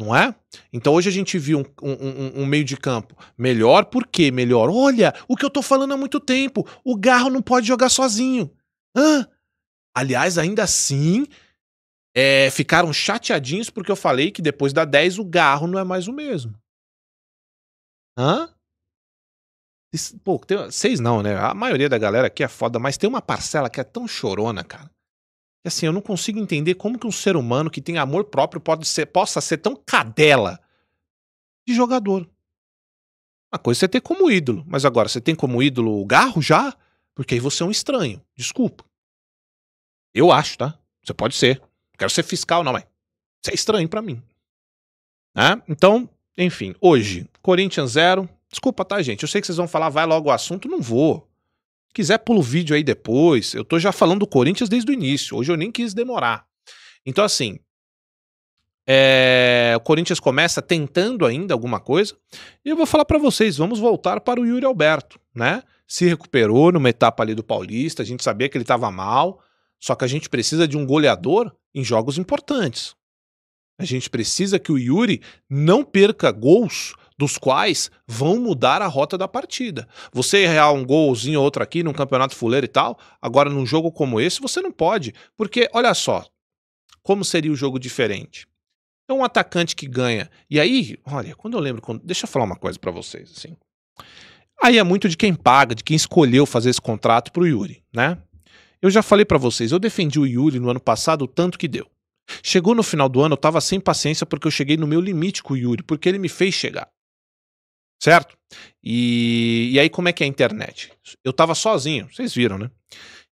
não é? Então hoje a gente viu um, um, um, meio de campo melhor, por quê? Melhor. Olha, o que eu tô falando há muito tempo: o Garro não pode jogar sozinho. Hã? Aliás, ainda assim, é, ficaram chateadinhos porque eu falei que depois da 10 o Garro não é mais o mesmo. Hã? Pô, tem, vocês não, né? A maioria da galera aqui é foda, mas tem uma parcela que é tão chorona, cara. Assim, eu não consigo entender como que um ser humano que tem amor próprio pode ser, possa ser tão cadela de jogador. Uma coisa é você ter como ídolo, mas agora você tem como ídolo o Garro já? Porque aí você é um estranho. Desculpa. Eu acho, tá? Você pode ser. Quero ser fiscal, não, mas Você é estranho para mim. Né? Então, enfim, hoje, Corinthians zero. Desculpa, tá, gente? Eu sei que vocês vão falar, vai logo o assunto. Não vou. Quiser o vídeo aí depois, eu tô já falando do Corinthians desde o início, hoje eu nem quis demorar. Então, assim, é, o Corinthians começa tentando ainda alguma coisa, e eu vou falar para vocês, vamos voltar para o Yuri Alberto, né? Se recuperou numa etapa ali do Paulista, a gente sabia que ele estava mal, só que a gente precisa de um goleador em jogos importantes. A gente precisa que o Yuri não perca gols dos quais vão mudar a rota da partida. Você errar um golzinho ou outro aqui num campeonato fuleiro e tal, agora num jogo como esse você não pode, porque olha só como seria o um jogo diferente. É um atacante que ganha. E aí, olha, quando eu lembro, quando... deixa eu falar uma coisa para vocês, assim. Aí é muito de quem paga, de quem escolheu fazer esse contrato pro Yuri, né? Eu já falei para vocês, eu defendi o Yuri no ano passado o tanto que deu. Chegou no final do ano, eu tava sem paciência porque eu cheguei no meu limite com o Yuri, porque ele me fez chegar certo? E, e aí, como é que é a internet? Eu tava sozinho, vocês viram, né?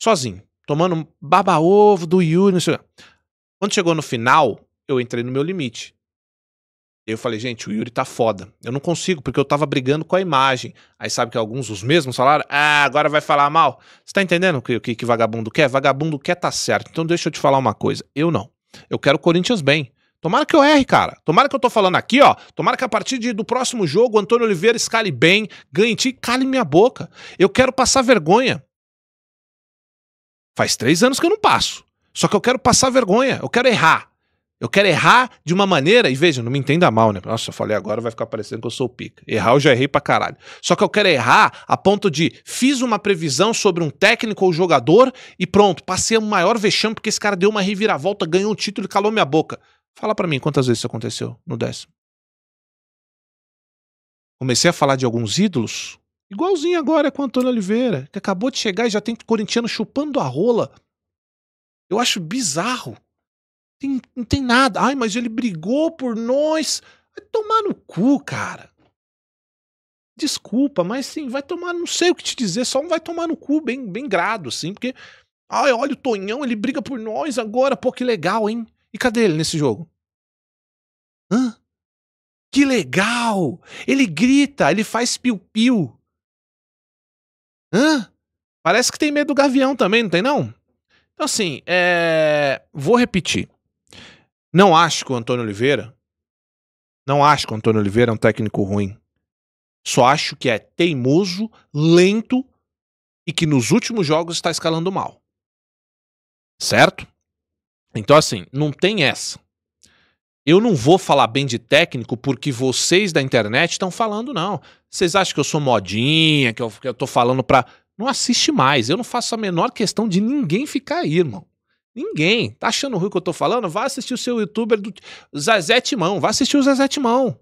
Sozinho, tomando baba-ovo do Yuri, não sei o que. Quando chegou no final, eu entrei no meu limite. Eu falei, gente, o Yuri tá foda. Eu não consigo, porque eu tava brigando com a imagem. Aí sabe que alguns, os mesmos, falaram: ah, agora vai falar mal. Você tá entendendo o que, que, que vagabundo quer? Vagabundo quer tá certo. Então deixa eu te falar uma coisa. Eu não. Eu quero o Corinthians bem. Tomara que eu erre, cara. Tomara que eu tô falando aqui, ó. Tomara que a partir de, do próximo jogo o Antônio Oliveira escale bem, ganhe ti, cale minha boca. Eu quero passar vergonha. Faz três anos que eu não passo. Só que eu quero passar vergonha. Eu quero errar. Eu quero errar de uma maneira. E veja, não me entenda mal, né? Nossa, eu falei agora, vai ficar parecendo que eu sou o pica. Errar eu já errei pra caralho. Só que eu quero errar a ponto de fiz uma previsão sobre um técnico ou jogador e pronto, passei o maior vexame porque esse cara deu uma reviravolta, ganhou um título e calou minha boca. Fala para mim quantas vezes isso aconteceu no décimo. Comecei a falar de alguns ídolos, igualzinho agora com o Antônio Oliveira, que acabou de chegar e já tem corintiano chupando a rola. Eu acho bizarro. Tem, não tem nada. Ai, mas ele brigou por nós. Vai tomar no cu, cara. Desculpa, mas sim, vai tomar, não sei o que te dizer, só um vai tomar no cu, bem, bem grado, assim, porque. Ai, olha o Tonhão, ele briga por nós agora, pô, que legal, hein? E cadê ele nesse jogo? Hã? Que legal! Ele grita, ele faz piu-piu. Hã? Parece que tem medo do gavião também, não tem não? Então assim, é... vou repetir. Não acho que o Antônio Oliveira, não acho que o Antônio Oliveira é um técnico ruim. Só acho que é teimoso, lento e que nos últimos jogos está escalando mal. Certo? Então, assim, não tem essa. Eu não vou falar bem de técnico porque vocês da internet estão falando, não. Vocês acham que eu sou modinha, que eu, que eu tô falando pra. Não assiste mais. Eu não faço a menor questão de ninguém ficar aí, irmão. Ninguém. Tá achando ruim o que eu tô falando? Vá assistir o seu youtuber do Zezé Timão. Vá assistir o Zezé Timão.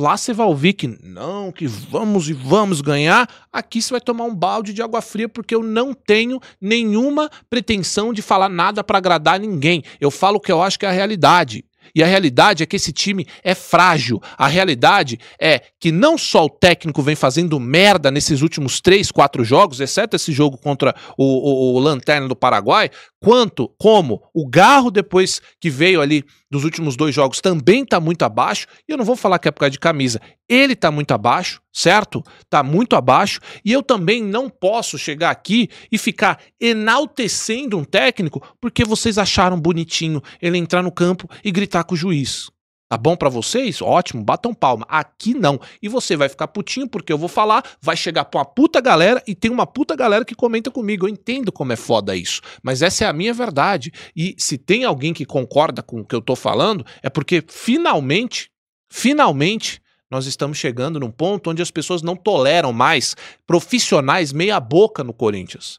Lá você vai ouvir que não, que vamos e vamos ganhar. Aqui você vai tomar um balde de água fria porque eu não tenho nenhuma pretensão de falar nada para agradar ninguém. Eu falo o que eu acho que é a realidade. E a realidade é que esse time é frágil. A realidade é que não só o técnico vem fazendo merda nesses últimos três, quatro jogos, exceto esse jogo contra o, o, o Lanterna do Paraguai, quanto, como o Garro, depois que veio ali dos últimos dois jogos, também está muito abaixo. E eu não vou falar que é por causa de camisa. Ele está muito abaixo, certo? Está muito abaixo. E eu também não posso chegar aqui e ficar enaltecendo um técnico porque vocês acharam bonitinho ele entrar no campo e gritar com o juiz. Tá bom para vocês? Ótimo, batam palma. Aqui não. E você vai ficar putinho porque eu vou falar, vai chegar pra uma puta galera e tem uma puta galera que comenta comigo. Eu entendo como é foda isso, mas essa é a minha verdade. E se tem alguém que concorda com o que eu tô falando, é porque finalmente, finalmente nós estamos chegando num ponto onde as pessoas não toleram mais profissionais meia boca no Corinthians.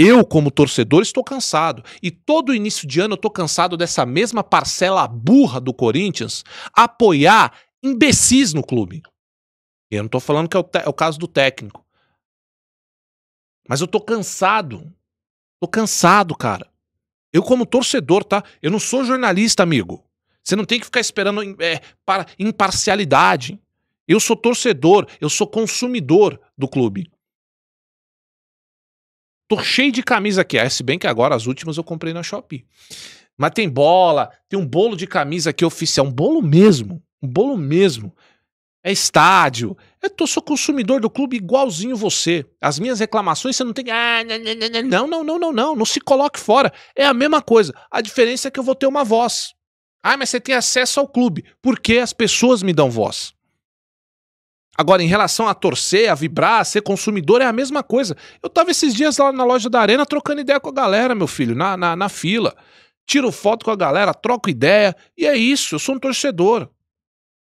Eu, como torcedor, estou cansado. E todo início de ano eu estou cansado dessa mesma parcela burra do Corinthians apoiar imbecis no clube. E eu não estou falando que é o, é o, caso do técnico. Mas eu estou cansado. Estou cansado, cara. Eu, como torcedor, tá? Eu não sou jornalista, amigo. Você não tem que ficar esperando é, para imparcialidade. Eu sou torcedor, eu sou consumidor do clube. Tô cheio de camisa aqui. Ah, se bem que agora as últimas eu comprei na Shopee. Mas tem bola, tem um bolo de camisa aqui oficial. Um bolo mesmo. Um bolo mesmo. É estádio. Eu tô, sou consumidor do clube igualzinho você. As minhas reclamações você não tem. Ah, né, né, né, não, não, não, não, não. Não se coloque fora. É a mesma coisa. A diferença é que eu vou ter uma voz. Ah, mas você tem acesso ao clube. Porque as pessoas me dão voz. Agora, em relação a torcer, a vibrar, a ser consumidor, é a mesma coisa. Eu tava esses dias lá na loja da Arena trocando ideia com a galera, meu filho, na, na, na fila. Tiro foto com a galera, troco ideia, e é isso, eu sou um torcedor.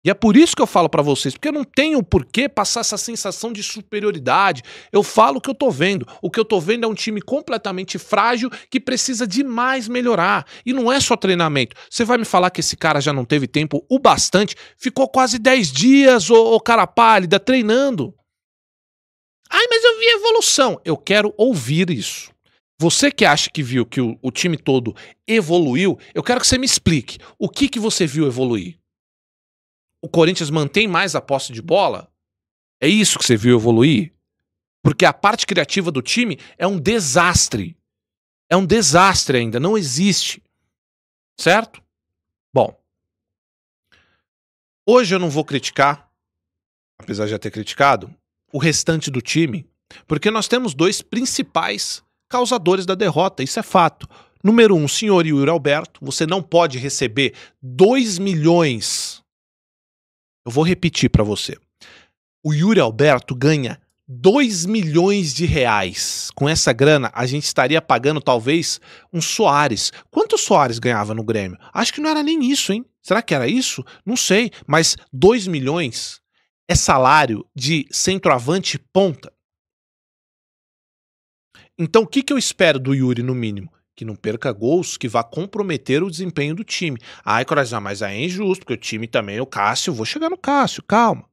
E é por isso que eu falo para vocês, porque eu não tenho por que passar essa sensação de superioridade. Eu falo o que eu tô vendo. O que eu tô vendo é um time completamente frágil que precisa demais melhorar. E não é só treinamento. Você vai me falar que esse cara já não teve tempo o bastante? Ficou quase 10 dias, ô, ô cara pálida, treinando. Ai, mas eu vi evolução. Eu quero ouvir isso. Você que acha que viu que o, o time todo evoluiu, eu quero que você me explique o que, que você viu evoluir o Corinthians mantém mais a posse de bola? É isso que você viu evoluir? Porque a parte criativa do time é um desastre. É um desastre ainda, não existe. Certo? Bom. Hoje eu não vou criticar, apesar de já ter criticado, o restante do time, porque nós temos dois principais causadores da derrota, isso é fato. Número um, senhor Yuri Alberto, você não pode receber 2 milhões eu vou repetir para você. O Yuri Alberto ganha 2 milhões de reais. Com essa grana, a gente estaria pagando talvez um Soares. Quanto o Soares ganhava no Grêmio? Acho que não era nem isso, hein? Será que era isso? Não sei, mas 2 milhões é salário de centroavante ponta. Então, o que, que eu espero do Yuri, no mínimo? que não perca gols, que vá comprometer o desempenho do time. Ai, Corazão, mas aí é injusto, porque o time também, o Cássio, vou chegar no Cássio, calma.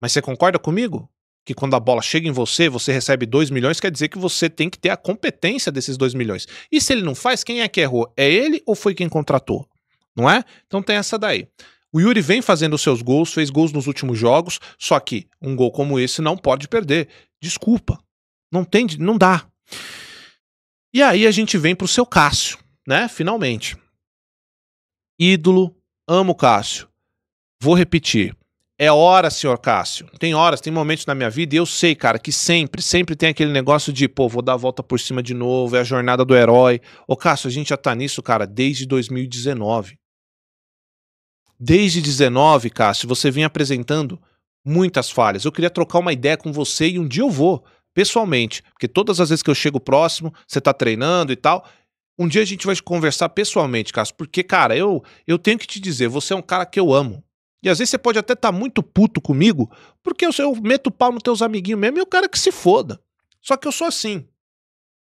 Mas você concorda comigo? Que quando a bola chega em você, você recebe 2 milhões, quer dizer que você tem que ter a competência desses 2 milhões. E se ele não faz, quem é que errou? É ele ou foi quem contratou? Não é? Então tem essa daí. O Yuri vem fazendo seus gols, fez gols nos últimos jogos, só que um gol como esse não pode perder. Desculpa. Não tem, não dá. E aí a gente vem pro seu Cássio, né? Finalmente. Ídolo, amo Cássio. Vou repetir. É hora, senhor Cássio. Tem horas, tem momentos na minha vida e eu sei, cara, que sempre, sempre tem aquele negócio de, pô, vou dar a volta por cima de novo, é a jornada do herói. Ô, Cássio, a gente já tá nisso, cara, desde 2019. Desde 19, Cássio, você vem apresentando muitas falhas. Eu queria trocar uma ideia com você e um dia eu vou pessoalmente, porque todas as vezes que eu chego próximo, você está treinando e tal. Um dia a gente vai conversar pessoalmente, Cássio, porque, cara, eu, eu tenho que te dizer, você é um cara que eu amo. E às vezes você pode até estar tá muito puto comigo, porque eu, eu meto o pau nos teus amiguinhos mesmo e o cara que se foda. Só que eu sou assim.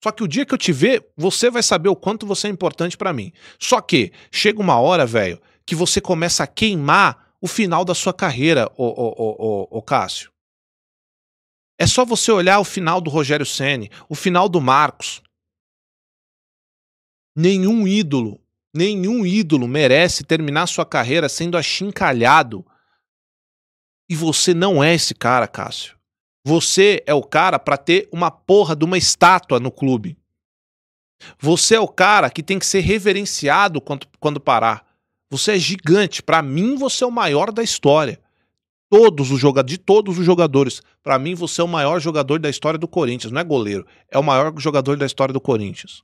Só que o dia que eu te ver, você vai saber o quanto você é importante para mim. Só que chega uma hora, velho, que você começa a queimar o final da sua carreira, o ô, ô, ô, ô Cássio. É só você olhar o final do Rogério Ceni, o final do Marcos. Nenhum ídolo, nenhum ídolo merece terminar sua carreira sendo achincalhado. E você não é esse cara, Cássio. Você é o cara para ter uma porra de uma estátua no clube. Você é o cara que tem que ser reverenciado quando, quando parar. Você é gigante. Para mim, você é o maior da história todos os jogadores, de todos os jogadores. Para mim, você é o maior jogador da história do Corinthians, não é goleiro, é o maior jogador da história do Corinthians.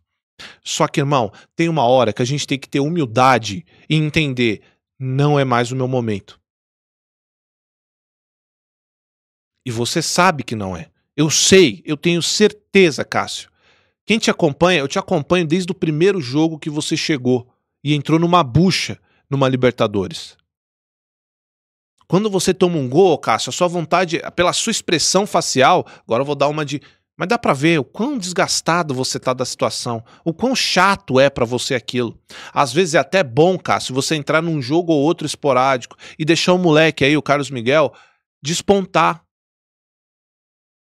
Só que, irmão, tem uma hora que a gente tem que ter humildade e entender, não é mais o meu momento. E você sabe que não é. Eu sei, eu tenho certeza, Cássio. Quem te acompanha, eu te acompanho desde o primeiro jogo que você chegou e entrou numa bucha numa Libertadores. Quando você toma um gol, Cássio, a sua vontade, pela sua expressão facial, agora eu vou dar uma de. Mas dá para ver o quão desgastado você tá da situação, o quão chato é para você aquilo. Às vezes é até bom, Cássio, você entrar num jogo ou outro esporádico e deixar o moleque aí, o Carlos Miguel, despontar.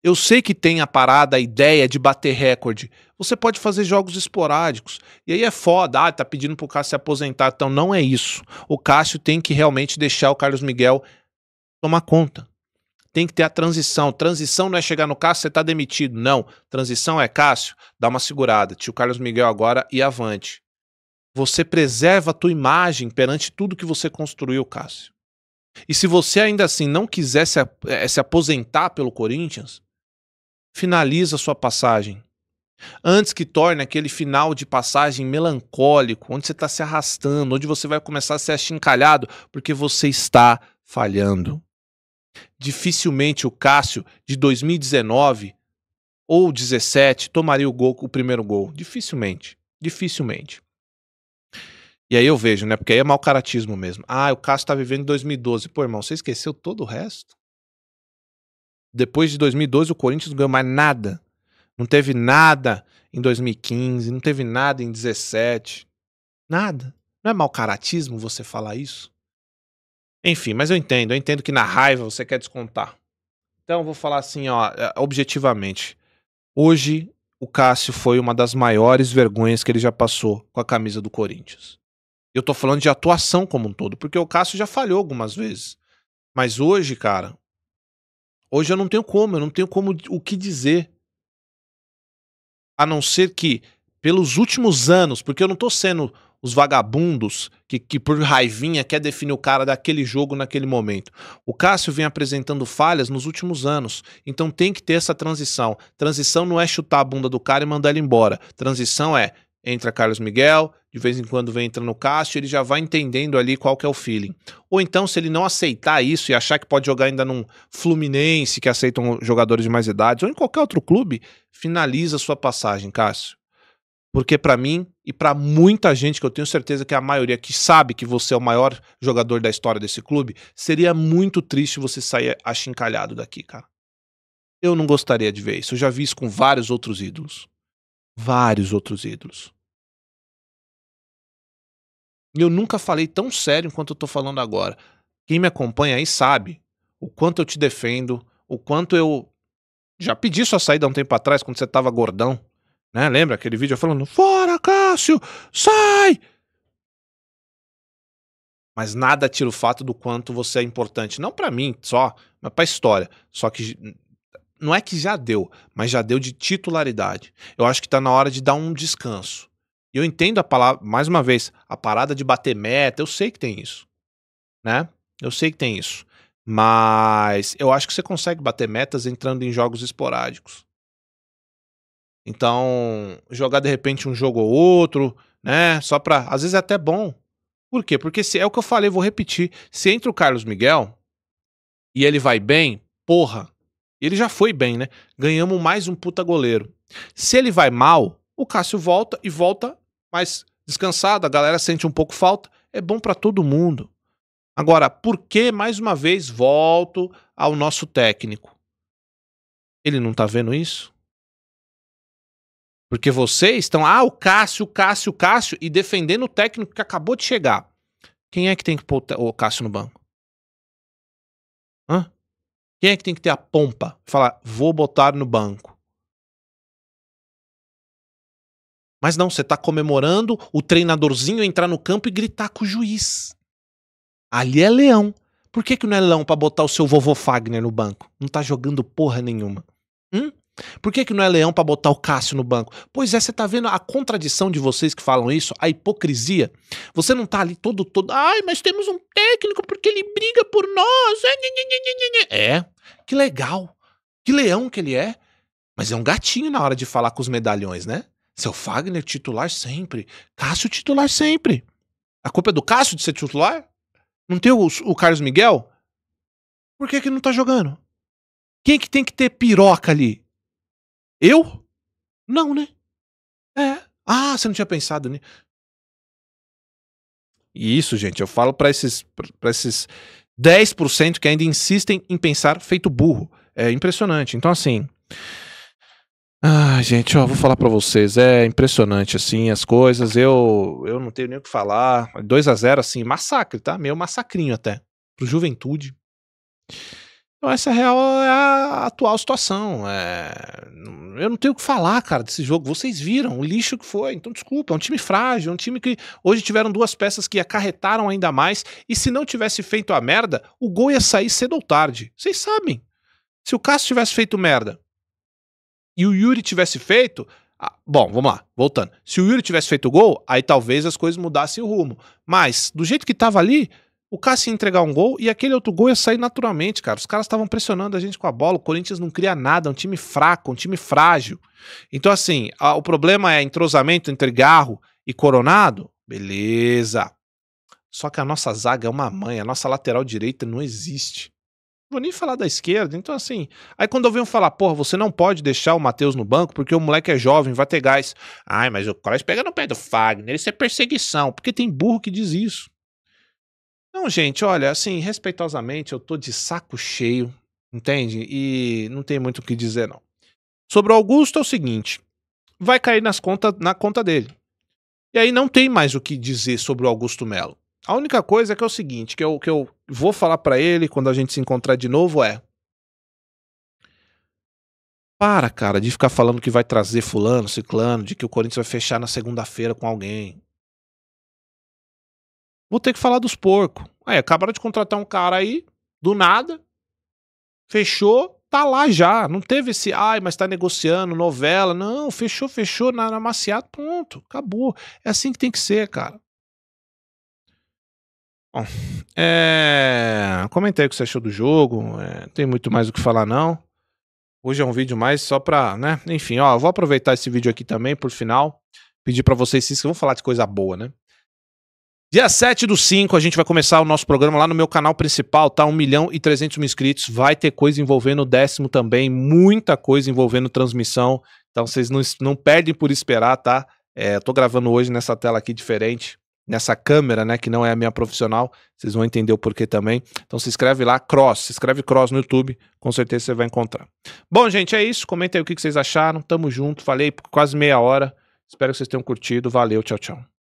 Eu sei que tem a parada, a ideia de bater recorde, você pode fazer jogos esporádicos. E aí é foda, ah, tá pedindo pro Cássio se aposentar. Então não é isso. O Cássio tem que realmente deixar o Carlos Miguel tomar conta. Tem que ter a transição. Transição não é chegar no Cássio, você tá demitido. Não. Transição é Cássio, dá uma segurada. Tio Carlos Miguel agora e avante. Você preserva a tua imagem perante tudo que você construiu, Cássio. E se você ainda assim não quiser se, eh, aposentar pelo Corinthians, finaliza sua passagem Antes que torne aquele final de passagem melancólico, onde você está se arrastando, onde você vai começar a ser achincalhado, porque você está falhando. Dificilmente o Cássio de 2019 ou 17 tomaria o gol, o primeiro gol. Dificilmente. Dificilmente. E aí eu vejo, né? Porque aí é mau caratismo mesmo. Ah, o Cássio está vivendo em 2012. Pô, irmão, você esqueceu todo o resto? Depois de 2012, o Corinthians não ganhou mais nada. Não teve nada em 2015, não teve nada em 17. Nada. Não é mau caratismo você falar isso? Enfim, mas eu entendo, eu entendo que na raiva você quer descontar. Então eu vou falar assim, ó, é, objetivamente. Hoje o Cássio foi uma das maiores vergonhas que ele já passou com a camisa do Corinthians. Eu tô falando de atuação como um todo, porque o Cássio já falhou algumas vezes. Mas hoje, cara, hoje eu não tenho como, eu não tenho como o que dizer a não ser que pelos últimos anos, porque eu não tô sendo os vagabundos que, que por raivinha quer definir o cara daquele jogo naquele momento. O Cássio vem apresentando falhas nos últimos anos, então tem que ter essa transição. Transição não é chutar a bunda do cara e mandar ele embora. Transição é entra Carlos Miguel, de vez em quando vem entrando Cássio, ele já vai entendendo ali qual que é o feeling. Ou então, se ele não aceitar isso e achar que pode jogar ainda num Fluminense, que aceitam jogadores de mais idade, ou em qualquer outro clube, finaliza sua passagem, Cássio. Porque para mim e para muita gente, que eu tenho certeza que é a maioria que sabe que você é o maior jogador da história desse clube, seria muito triste você sair achincalhado daqui, cara. Eu não gostaria de ver isso. Eu já vi isso com vários outros ídolos vários outros ídolos. E eu nunca falei tão sério quanto eu tô falando agora. Quem me acompanha aí sabe o quanto eu te defendo, o quanto eu já pedi sua saída há um tempo atrás quando você tava gordão, né? Lembra aquele vídeo falando: "Fora, Cássio, sai!" Mas nada tira o fato do quanto você é importante, não para mim só, mas para a história. Só que não é que já deu, mas já deu de titularidade. Eu acho que está na hora de dar um descanso. Eu entendo a palavra, mais uma vez, a parada de bater meta, eu sei que tem isso, né? Eu sei que tem isso. Mas eu acho que você consegue bater metas entrando em jogos esporádicos. Então, jogar de repente um jogo ou outro, né? Só pra. Às vezes é até bom. Por quê? Porque se, é o que eu falei, vou repetir. Se entra o Carlos Miguel e ele vai bem, porra, ele já foi bem, né? Ganhamos mais um puta goleiro. Se ele vai mal, o Cássio volta e volta mais descansado, a galera sente um pouco falta, é bom para todo mundo. Agora, por que mais uma vez volto ao nosso técnico? Ele não tá vendo isso? Porque vocês estão, ah, o Cássio, o Cássio, o Cássio, e defendendo o técnico que acabou de chegar. Quem é que tem que pôr o Cássio no banco? Quem é que tem que ter a pompa? Falar, vou botar no banco. Mas não, você está comemorando o treinadorzinho entrar no campo e gritar com o juiz. Ali é leão. Por que, que não é leão para botar o seu vovô Fagner no banco? Não tá jogando porra nenhuma. Hum? Por que, que não é leão para botar o Cássio no banco? Pois é, você tá vendo a contradição de vocês que falam isso, a hipocrisia. Você não tá ali todo, todo. Ai, mas temos um técnico porque ele briga por nós. É, é, que legal. Que leão que ele é. Mas é um gatinho na hora de falar com os medalhões, né? Seu Fagner titular sempre. Cássio titular sempre. A culpa é do Cássio de ser titular? Não tem o, o Carlos Miguel? Por que, que não tá jogando? Quem que tem que ter piroca ali? Eu? Não, né? É. Ah, você não tinha pensado nisso. Né? E isso, gente, eu falo para esses, pra esses 10% que ainda insistem em pensar feito burro. É impressionante. Então, assim. Ah, gente, ó, vou falar para vocês, é impressionante assim as coisas. Eu eu não tenho nem o que falar. 2 a 0 assim, massacre, tá? Meu massacrinho até pro Juventude. Então, essa real é a atual situação. É... Eu não tenho o que falar, cara, desse jogo. Vocês viram o lixo que foi. Então, desculpa, é um time frágil, é um time que hoje tiveram duas peças que acarretaram ainda mais. E se não tivesse feito a merda, o gol ia sair cedo ou tarde. Vocês sabem. Se o Cássio tivesse feito merda e o Yuri tivesse feito. Ah, bom, vamos lá, voltando. Se o Yuri tivesse feito o gol, aí talvez as coisas mudassem o rumo. Mas, do jeito que tava ali, o Cássio ia entregar um gol e aquele outro gol ia sair naturalmente, cara. Os caras estavam pressionando a gente com a bola. O Corinthians não cria nada, é um time fraco, um time frágil. Então, assim, a, o problema é entrosamento entre Garro e Coronado? Beleza. Só que a nossa zaga é uma mãe, a nossa lateral direita não existe. vou nem falar da esquerda, então assim. Aí quando ouviam falar, porra, você não pode deixar o Matheus no banco porque o moleque é jovem, vai ter gás. Ai, mas o Cross pega no pé do Fagner, isso é perseguição, porque tem burro que diz isso. Então, gente, olha, assim, respeitosamente, eu tô de saco cheio, entende? E não tem muito o que dizer, não. Sobre o Augusto é o seguinte: vai cair nas conta, na conta dele. E aí não tem mais o que dizer sobre o Augusto Melo. A única coisa é que é o seguinte, que eu, que eu vou falar para ele quando a gente se encontrar de novo é. Para, cara, de ficar falando que vai trazer fulano, ciclano, de que o Corinthians vai fechar na segunda-feira com alguém. Vou ter que falar dos porcos. Aí, acabaram de contratar um cara aí, do nada, fechou, tá lá já. Não teve esse, ai, mas tá negociando, novela. Não, fechou, fechou, na, na maciado, pronto, acabou. É assim que tem que ser, cara. Bom, é... comentei o que você achou do jogo, é... não tem muito mais o que falar não. Hoje é um vídeo mais só pra, né? Enfim, ó, eu vou aproveitar esse vídeo aqui também por final, pedir para vocês se inscrevam, vou falar de coisa boa, né? Dia 7 do 5, a gente vai começar o nosso programa lá no meu canal principal, tá? 1 milhão e 300 mil inscritos. Vai ter coisa envolvendo o décimo também, muita coisa envolvendo transmissão. Então vocês não, não perdem por esperar, tá? É, tô gravando hoje nessa tela aqui diferente, nessa câmera, né? Que não é a minha profissional. Vocês vão entender o porquê também. Então se inscreve lá, Cross. Se inscreve Cross no YouTube, com certeza você vai encontrar. Bom, gente, é isso. Comenta aí o que vocês acharam. Tamo junto. Falei quase meia hora. Espero que vocês tenham curtido. Valeu, tchau, tchau.